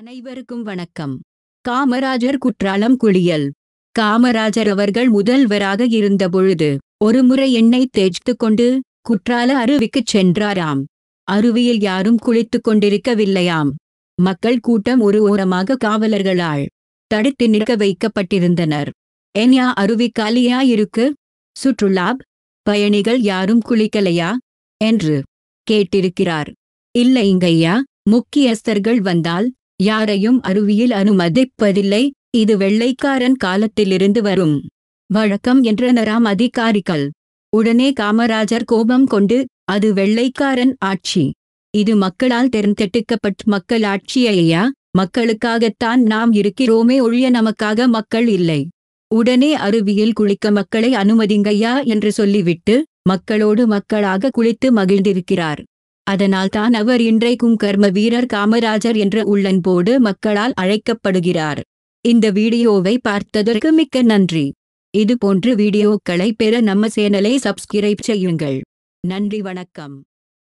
அனைவருக்கும் வணக்கம் காமராஜர் குற்றாலம் குளியல் காமராஜர் அவர்கள் முதல்வராக இருந்தபொழுது ஒருமுறை எண்ணெய் தேய்த்து கொண்டு குற்றால அருவிக்குச் சென்றாராம் அருவியில் யாரும் குளித்துக் கொண்டிருக்கவில்லையாம் மக்கள் கூட்டம் ஒரு ஓரமாக காவலர்களால் தடுத்து நிற்க வைக்கப்பட்டிருந்தனர் என்யா அருவி காலியா இருக்கு சுற்றுலா பயணிகள் யாரும் குளிக்கலையா என்று கேட்டிருக்கிறார் இல்லை இங்கையா முக்கியஸ்தர்கள் வந்தால் யாரையும் அருவியில் அனுமதிப்பதில்லை இது வெள்ளைக்காரன் காலத்திலிருந்து வரும் வழக்கம் என்றனராம் அதிகாரிகள் உடனே காமராஜர் கோபம் கொண்டு அது வெள்ளைக்காரன் ஆட்சி இது மக்களால் தெரிந்தெடுக்கப்பட்ட மக்கள் ஆட்சியையா மக்களுக்காகத்தான் நாம் இருக்கிறோமே ஒழிய நமக்காக மக்கள் இல்லை உடனே அருவியில் குளிக்க மக்களை அனுமதிங்கய்யா என்று சொல்லிவிட்டு மக்களோடு மக்களாக குளித்து மகிழ்ந்திருக்கிறார் அதனால்தான் அவர் இன்றைக்கும் கர்ம வீரர் காமராஜர் என்ற உள்ளன்போடு மக்களால் அழைக்கப்படுகிறார் இந்த வீடியோவை பார்த்ததற்கு மிக்க நன்றி இது போன்று வீடியோக்களை பெற நம்ம சேனலை சப்ஸ்கிரைப் செய்யுங்கள் நன்றி வணக்கம்